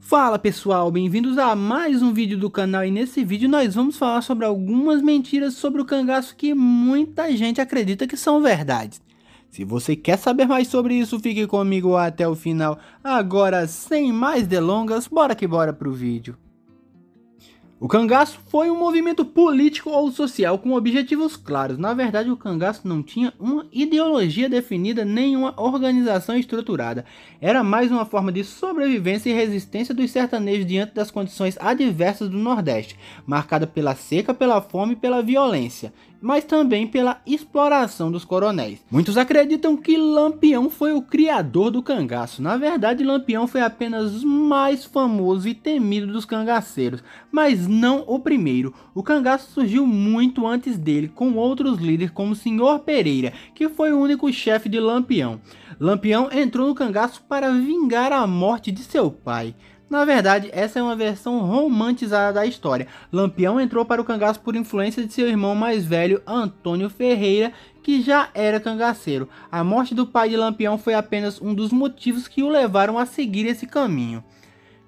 Fala pessoal, bem-vindos a mais um vídeo do canal e nesse vídeo nós vamos falar sobre algumas mentiras sobre o cangaço que muita gente acredita que são verdades. Se você quer saber mais sobre isso, fique comigo até o final. Agora, sem mais delongas, bora que bora pro vídeo. O cangaço foi um movimento político ou social com objetivos claros. Na verdade, o cangaço não tinha uma ideologia definida nem uma organização estruturada. Era mais uma forma de sobrevivência e resistência dos sertanejos diante das condições adversas do Nordeste, marcada pela seca, pela fome e pela violência mas também pela exploração dos coronéis. Muitos acreditam que Lampião foi o criador do cangaço. Na verdade, Lampião foi apenas mais famoso e temido dos cangaceiros, mas não o primeiro. O cangaço surgiu muito antes dele, com outros líderes como o Senhor Pereira, que foi o único chefe de Lampião. Lampião entrou no cangaço para vingar a morte de seu pai. Na verdade, essa é uma versão romantizada da história. Lampião entrou para o cangaço por influência de seu irmão mais velho, Antônio Ferreira, que já era cangaceiro. A morte do pai de Lampião foi apenas um dos motivos que o levaram a seguir esse caminho.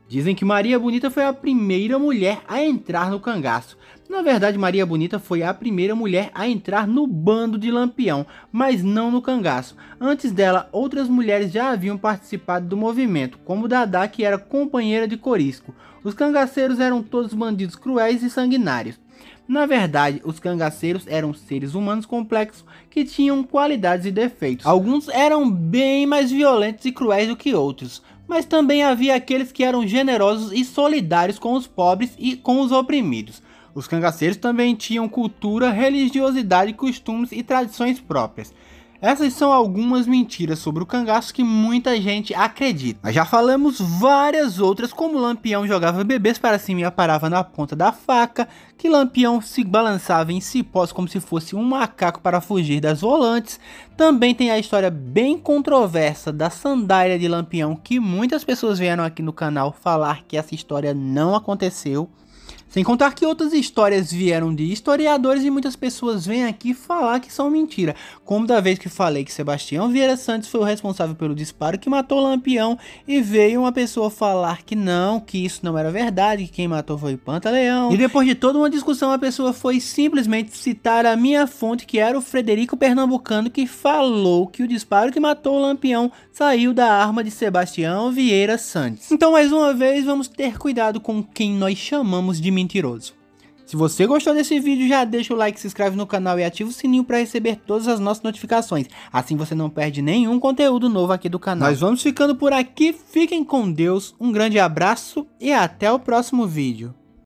Dizem que Maria Bonita foi a primeira mulher a entrar no cangaço. Na verdade, Maria Bonita foi a primeira mulher a entrar no bando de Lampião, mas não no cangaço. Antes dela, outras mulheres já haviam participado do movimento, como Dadá, que era companheira de Corisco. Os cangaceiros eram todos bandidos cruéis e sanguinários. Na verdade, os cangaceiros eram seres humanos complexos que tinham qualidades e defeitos. Alguns eram bem mais violentos e cruéis do que outros, mas também havia aqueles que eram generosos e solidários com os pobres e com os oprimidos. Os cangaceiros também tinham cultura, religiosidade, costumes e tradições próprias. Essas são algumas mentiras sobre o cangaço que muita gente acredita. Nós já falamos várias outras, como Lampião jogava bebês para cima e aparava na ponta da faca, que Lampião se balançava em cipós como se fosse um macaco para fugir das volantes. Também tem a história bem controversa da sandália de Lampião, que muitas pessoas vieram aqui no canal falar que essa história não aconteceu. Sem contar que outras histórias vieram de historiadores e muitas pessoas vêm aqui falar que são mentira, como da vez que falei que Sebastião Vieira Santos foi o responsável pelo disparo que matou o Lampião e veio uma pessoa falar que não, que isso não era verdade, que quem matou foi Pantaleão. E depois de toda uma discussão, a pessoa foi simplesmente citar a minha fonte, que era o Frederico Pernambucano, que falou que o disparo que matou o Lampião saiu da arma de Sebastião Vieira Santos. Então, mais uma vez, vamos ter cuidado com quem nós chamamos de mentiroso. Se você gostou desse vídeo, já deixa o like, se inscreve no canal e ativa o sininho para receber todas as nossas notificações. Assim você não perde nenhum conteúdo novo aqui do canal. Nós vamos ficando por aqui, fiquem com Deus, um grande abraço e até o próximo vídeo.